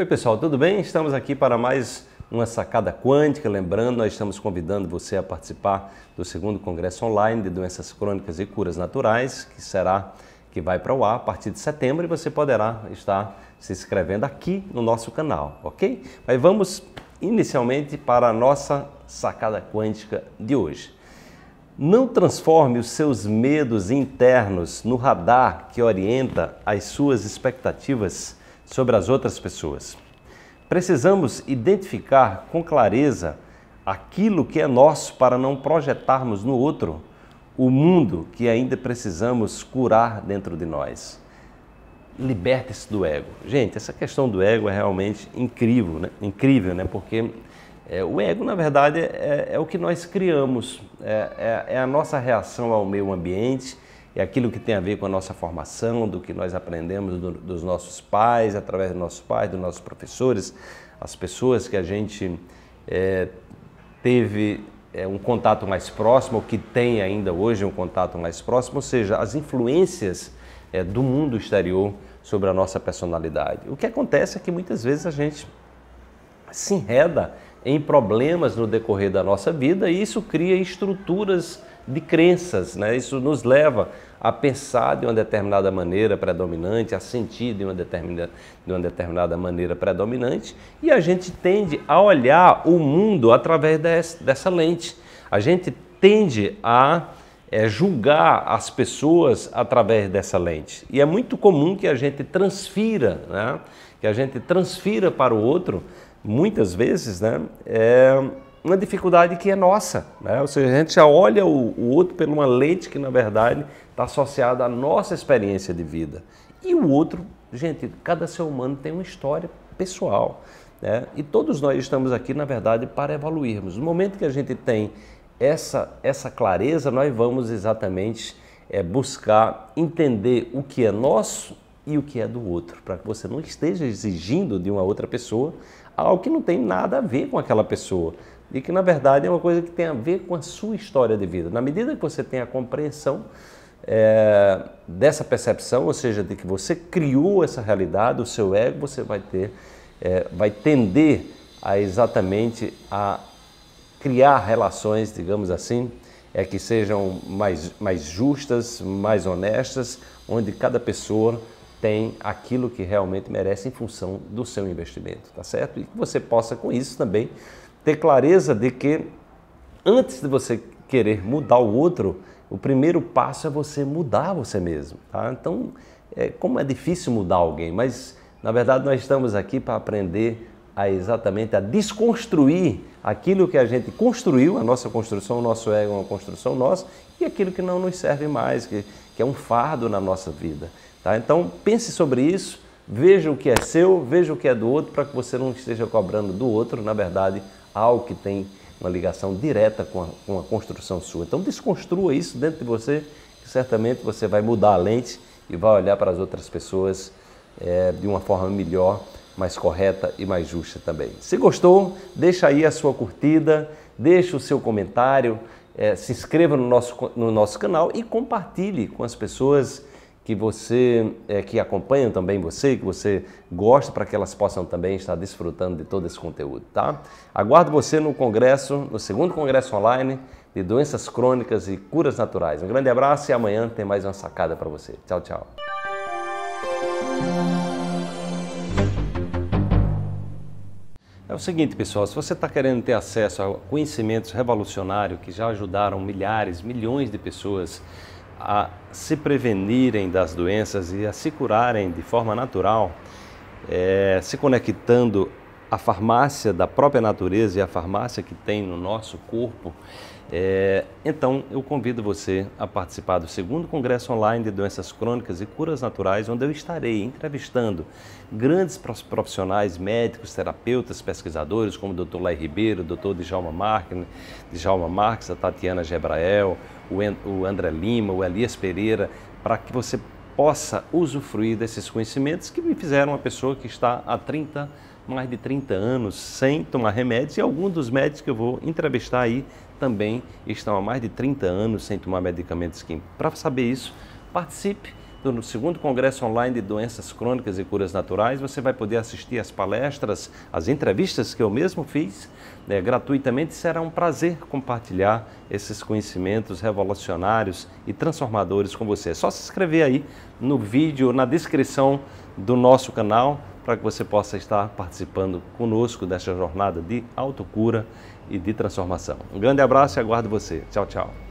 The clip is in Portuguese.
Oi, pessoal, tudo bem? Estamos aqui para mais uma sacada quântica. Lembrando, nós estamos convidando você a participar do segundo congresso online de doenças crônicas e curas naturais, que será que vai para o ar a partir de setembro e você poderá estar se inscrevendo aqui no nosso canal, ok? Mas vamos inicialmente para a nossa sacada quântica de hoje. Não transforme os seus medos internos no radar que orienta as suas expectativas sobre as outras pessoas. Precisamos identificar com clareza aquilo que é nosso para não projetarmos no outro o mundo que ainda precisamos curar dentro de nós. Liberte-se do ego. Gente, essa questão do ego é realmente incrível, né? Incrível, né? Porque é, o ego, na verdade, é, é, o que nós criamos, é, é, é a nossa reação ao meio ambiente é aquilo que tem a ver com a nossa formação, do que nós aprendemos do, dos nossos pais, através dos nossos pais, dos nossos professores, as pessoas que a gente é, teve é, um contato mais próximo, ou que tem ainda hoje um contato mais próximo, ou seja, as influências é, do mundo exterior sobre a nossa personalidade. O que acontece é que muitas vezes a gente se enreda em problemas no decorrer da nossa vida e isso cria estruturas de crenças, né? Isso nos leva a pensar de uma determinada maneira predominante, a sentir de uma determinada, de uma determinada maneira predominante, e a gente tende a olhar o mundo através desse, dessa lente. A gente tende a é, julgar as pessoas através dessa lente. E é muito comum que a gente transfira, né? que a gente transfira para o outro, muitas vezes, né? É uma dificuldade que é nossa. Né? Ou seja, a gente já olha o, o outro por uma lente que, na verdade, está associada à nossa experiência de vida. E o outro, gente, cada ser humano tem uma história pessoal. Né? E todos nós estamos aqui, na verdade, para evoluirmos. No momento que a gente tem essa, essa clareza, nós vamos exatamente é, buscar entender o que é nosso e o que é do outro, para que você não esteja exigindo de uma outra pessoa algo que não tem nada a ver com aquela pessoa e que na verdade é uma coisa que tem a ver com a sua história de vida. Na medida que você tem a compreensão é, dessa percepção, ou seja, de que você criou essa realidade, o seu ego, você vai ter, é, vai tender a exatamente a criar relações, digamos assim, é que sejam mais, mais justas, mais honestas, onde cada pessoa tem aquilo que realmente merece em função do seu investimento, tá certo? E que você possa com isso também ter clareza de que antes de você querer mudar o outro, o primeiro passo é você mudar você mesmo. Tá? Então, é, como é difícil mudar alguém, mas na verdade nós estamos aqui para aprender a exatamente a desconstruir aquilo que a gente construiu, a nossa construção, o nosso ego é uma construção nossa, e aquilo que não nos serve mais, que, que é um fardo na nossa vida. Tá? Então pense sobre isso, veja o que é seu, veja o que é do outro, para que você não esteja cobrando do outro, na verdade, algo que tem uma ligação direta com a, com a construção sua. Então desconstrua isso dentro de você, que certamente você vai mudar a lente e vai olhar para as outras pessoas é, de uma forma melhor, mais correta e mais justa também. Se gostou, deixa aí a sua curtida, deixa o seu comentário, é, se inscreva no nosso, no nosso canal e compartilhe com as pessoas que você é, que acompanham também você, que você gosta para que elas possam também estar desfrutando de todo esse conteúdo, tá? Aguardo você no congresso, no segundo congresso online de doenças crônicas e curas naturais. Um grande abraço e amanhã tem mais uma sacada para você. Tchau, tchau. É o seguinte, pessoal, se você está querendo ter acesso a conhecimentos revolucionários que já ajudaram milhares, milhões de pessoas a se prevenirem das doenças e a se curarem de forma natural, é, se conectando a farmácia da própria natureza e a farmácia que tem no nosso corpo, é, então eu convido você a participar do segundo congresso online de doenças crônicas e curas naturais, onde eu estarei entrevistando grandes profissionais, médicos, terapeutas, pesquisadores, como o Dr. Lai Ribeiro, o Dr. Djalma Marques, Djalma Marques, a Tatiana Gebrael, o André Lima, o Elias Pereira, para que você possa usufruir desses conhecimentos que me fizeram uma pessoa que está há 30, mais de 30 anos sem tomar remédios e alguns dos médicos que eu vou entrevistar aí também estão há mais de 30 anos sem tomar medicamentos químicos. Para saber isso, participe no segundo Congresso Online de Doenças Crônicas e Curas Naturais, você vai poder assistir às palestras, às entrevistas que eu mesmo fiz né, gratuitamente. Será um prazer compartilhar esses conhecimentos revolucionários e transformadores com você. É só se inscrever aí no vídeo, na descrição do nosso canal, para que você possa estar participando conosco dessa jornada de autocura e de transformação. Um grande abraço e aguardo você. Tchau, tchau.